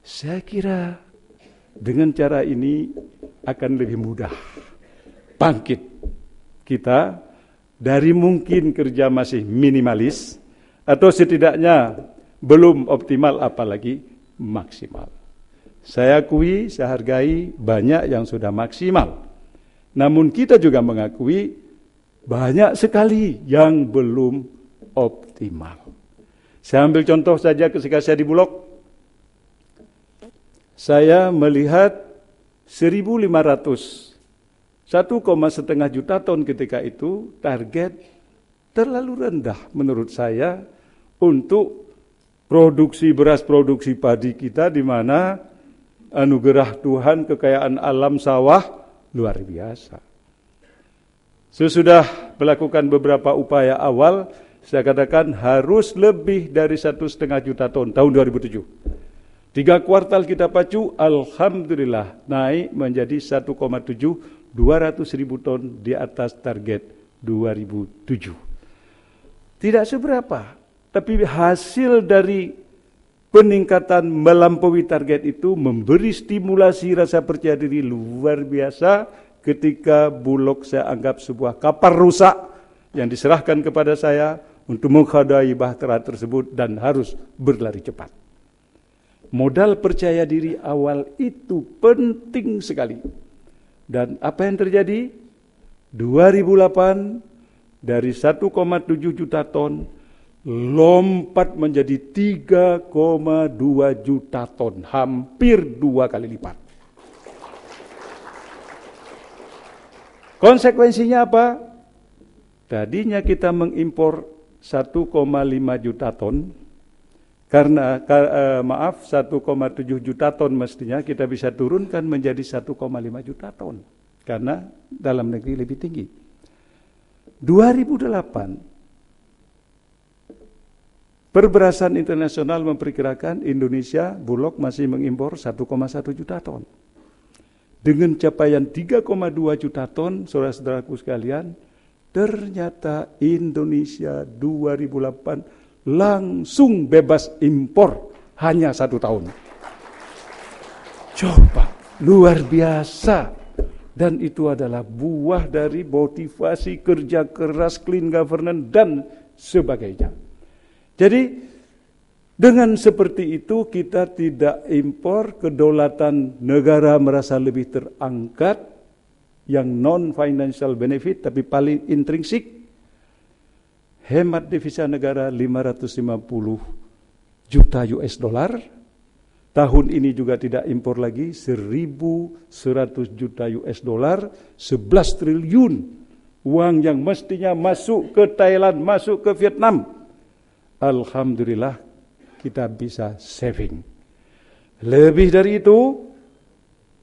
Saya kira dengan cara ini akan lebih mudah bangkit kita dari mungkin kerja masih minimalis atau setidaknya belum optimal apalagi maksimal. Saya akui, saya hargai banyak yang sudah maksimal. Namun kita juga mengakui banyak sekali yang belum optimal. Saya ambil contoh saja ketika saya di Bulog, saya melihat 1500 satu setengah juta ton ketika itu target terlalu rendah menurut saya untuk produksi beras produksi padi kita di mana anugerah Tuhan kekayaan alam sawah luar biasa. Sesudah melakukan beberapa upaya awal, saya katakan harus lebih dari satu setengah juta ton tahun 2007. Tiga kuartal kita pacu, Alhamdulillah naik menjadi 1,7 200 ribu ton di atas target 2007. Tidak seberapa, tapi hasil dari peningkatan melampaui target itu memberi stimulasi rasa percaya diri luar biasa ketika Bulog saya anggap sebuah kapal rusak yang diserahkan kepada saya untuk menghadai bahtera tersebut dan harus berlari cepat. Modal percaya diri awal itu penting sekali. Dan apa yang terjadi? 2008 dari 1,7 juta ton lompat menjadi 3,2 juta ton, hampir dua kali lipat. Konsekuensinya apa? Tadinya kita mengimpor 1,5 juta ton, karena eh, maaf 1,7 juta ton mestinya kita bisa turunkan menjadi 1,5 juta ton karena dalam negeri lebih tinggi. 2008 Perberasan internasional memperkirakan Indonesia Bulog masih mengimpor 1,1 juta ton. Dengan capaian 3,2 juta ton, saudara-saudaraku sekalian, ternyata Indonesia 2008 langsung bebas impor hanya satu tahun. Coba, luar biasa. Dan itu adalah buah dari motivasi kerja keras, clean governance, dan sebagainya. Jadi, dengan seperti itu kita tidak impor kedaulatan negara merasa lebih terangkat yang non-financial benefit tapi paling intrinsik hemat devisa negara 550 juta US dollar. Tahun ini juga tidak impor lagi 1.100 juta US dollar, 11 triliun uang yang mestinya masuk ke Thailand, masuk ke Vietnam. Alhamdulillah kita bisa saving. Lebih dari itu,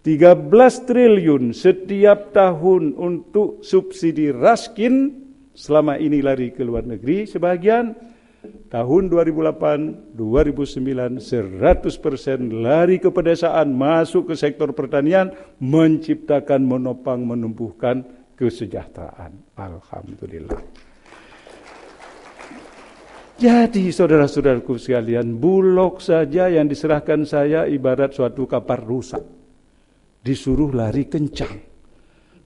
13 triliun setiap tahun untuk subsidi raskin selama ini lari ke luar negeri sebagian tahun 2008 2009 100% lari ke pedesaan masuk ke sektor pertanian menciptakan menopang menumbuhkan kesejahteraan alhamdulillah jadi saudara-saudaraku sekalian, bulog saja yang diserahkan saya ibarat suatu kapar rusak. Disuruh lari kencang.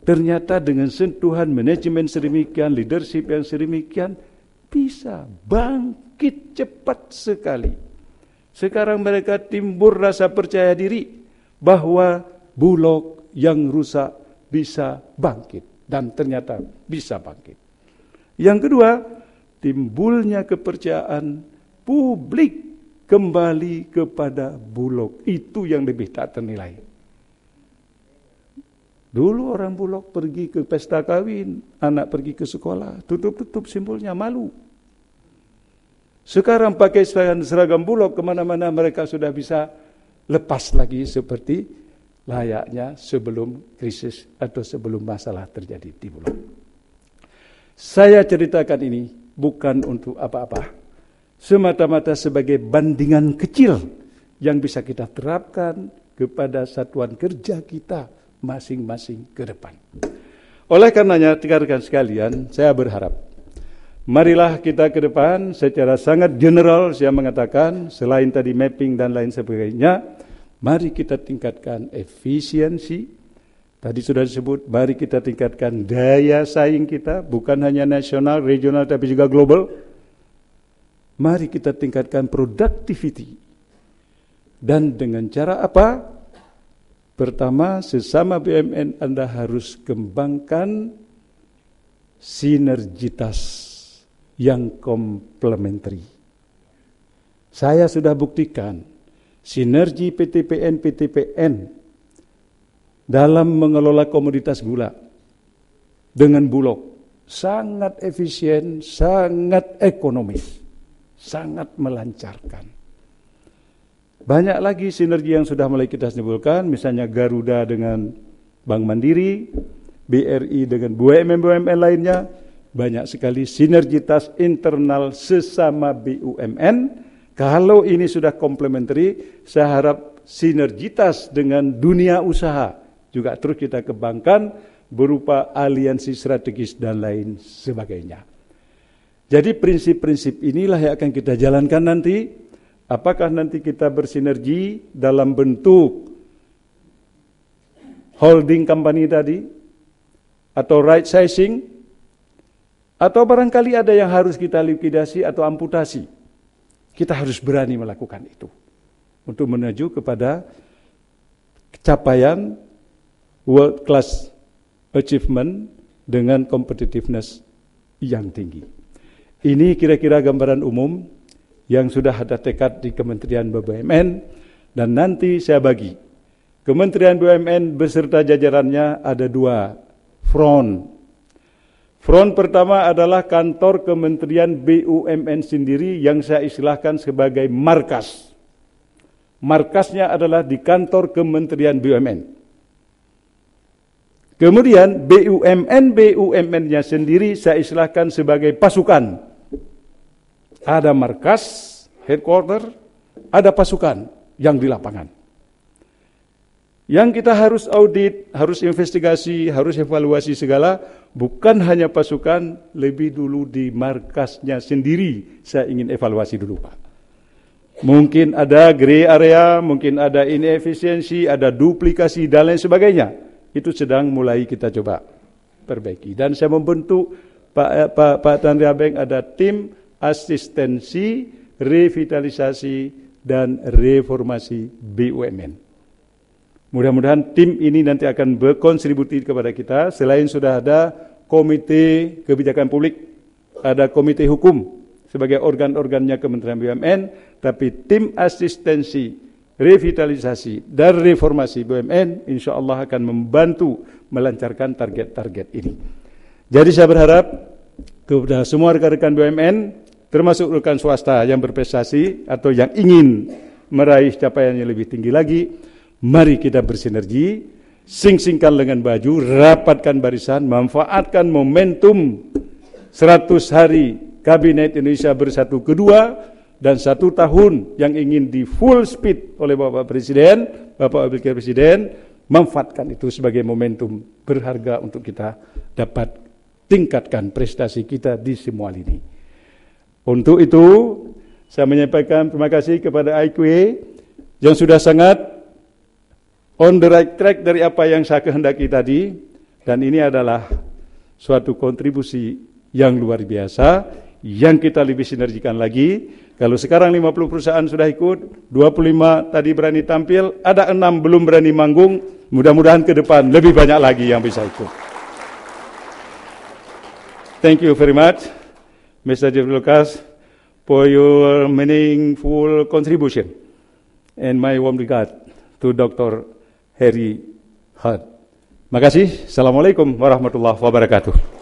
Ternyata dengan sentuhan manajemen sedemikian, leadership yang sedemikian, bisa bangkit cepat sekali. Sekarang mereka timbul rasa percaya diri bahwa bulog yang rusak bisa bangkit. Dan ternyata bisa bangkit. Yang kedua, timbulnya kepercayaan publik kembali kepada bulog. Itu yang lebih tak ternilai. Dulu orang Bulog pergi ke pesta kawin, anak pergi ke sekolah, tutup-tutup simbolnya malu. Sekarang pakai seragam Bulog kemana-mana mereka sudah bisa lepas lagi seperti layaknya sebelum krisis atau sebelum masalah terjadi di Bulog. Saya ceritakan ini bukan untuk apa-apa, semata-mata sebagai bandingan kecil yang bisa kita terapkan kepada satuan kerja kita masing-masing ke depan. Oleh karenanya, rekan-rekan sekalian, saya berharap marilah kita ke depan secara sangat general saya mengatakan selain tadi mapping dan lain sebagainya, mari kita tingkatkan efisiensi Tadi sudah disebut, mari kita tingkatkan daya saing kita, bukan hanya nasional, regional, tapi juga global. Mari kita tingkatkan productivity. Dan dengan cara apa? Pertama, sesama BUMN Anda harus kembangkan sinergitas yang komplementer Saya sudah buktikan sinergi PTPN PTPN dalam mengelola komoditas gula dengan Bulog sangat efisien, sangat ekonomis, sangat melancarkan. Banyak lagi sinergi yang sudah mulai kita sebutkan, misalnya Garuda dengan Bank Mandiri, BRI dengan BUMN-BUMN lainnya, banyak sekali sinergitas internal sesama BUMN. Kalau ini sudah komplementari, saya harap sinergitas dengan dunia usaha juga terus kita kembangkan berupa aliansi strategis dan lain sebagainya. Jadi prinsip-prinsip inilah yang akan kita jalankan nanti Apakah nanti kita bersinergi dalam bentuk holding company tadi atau right sizing atau barangkali ada yang harus kita likuidasi atau amputasi. Kita harus berani melakukan itu untuk menuju kepada capaian world class achievement dengan competitiveness yang tinggi. Ini kira-kira gambaran umum yang sudah ada tekad di Kementerian BUMN dan nanti saya bagi. Kementerian BUMN beserta jajarannya ada dua front. Front pertama adalah kantor Kementerian BUMN sendiri yang saya istilahkan sebagai markas. Markasnya adalah di kantor Kementerian BUMN. Kemudian BUMN BUMN-nya sendiri saya istilahkan sebagai pasukan ada markas, headquarter, ada pasukan yang di lapangan. Yang kita harus audit, harus investigasi, harus evaluasi segala, bukan hanya pasukan, lebih dulu di markasnya sendiri. Saya ingin evaluasi dulu, Pak. Mungkin ada gray area, mungkin ada inefisiensi, ada duplikasi, dan lain sebagainya. Itu sedang mulai kita coba perbaiki. Dan saya membentuk Pak, eh, Pak, Pak Tanri Abeng ada tim asistensi, revitalisasi, dan reformasi BUMN. Mudah-mudahan tim ini nanti akan berkontribusi kepada kita. Selain sudah ada komite kebijakan publik, ada komite hukum sebagai organ-organnya Kementerian BUMN, tapi tim asistensi, revitalisasi, dan reformasi BUMN insya Allah akan membantu melancarkan target-target ini. Jadi saya berharap kepada semua rekan-rekan BUMN termasuk rekan swasta yang berprestasi atau yang ingin meraih capaian yang lebih tinggi lagi, mari kita bersinergi, sing-singkan lengan baju, rapatkan barisan, manfaatkan momentum 100 hari Kabinet Indonesia Bersatu kedua dan satu tahun yang ingin di full speed oleh Bapak Presiden, Bapak Wakil Presiden, manfaatkan itu sebagai momentum berharga untuk kita dapat tingkatkan prestasi kita di semua lini. Untuk itu, saya menyampaikan terima kasih kepada IQA yang sudah sangat on the right track dari apa yang saya kehendaki tadi. Dan ini adalah suatu kontribusi yang luar biasa yang kita lebih sinergikan lagi. Kalau sekarang 50 perusahaan sudah ikut, 25 tadi berani tampil, ada 6 belum berani manggung, mudah-mudahan ke depan lebih banyak lagi yang bisa ikut. Thank you very much. Mr. Jeff Lucas, for your meaningful contribution and my warm regard to Dr. Harry Hart. Makasih. Assalamualaikum warahmatullahi wabarakatuh.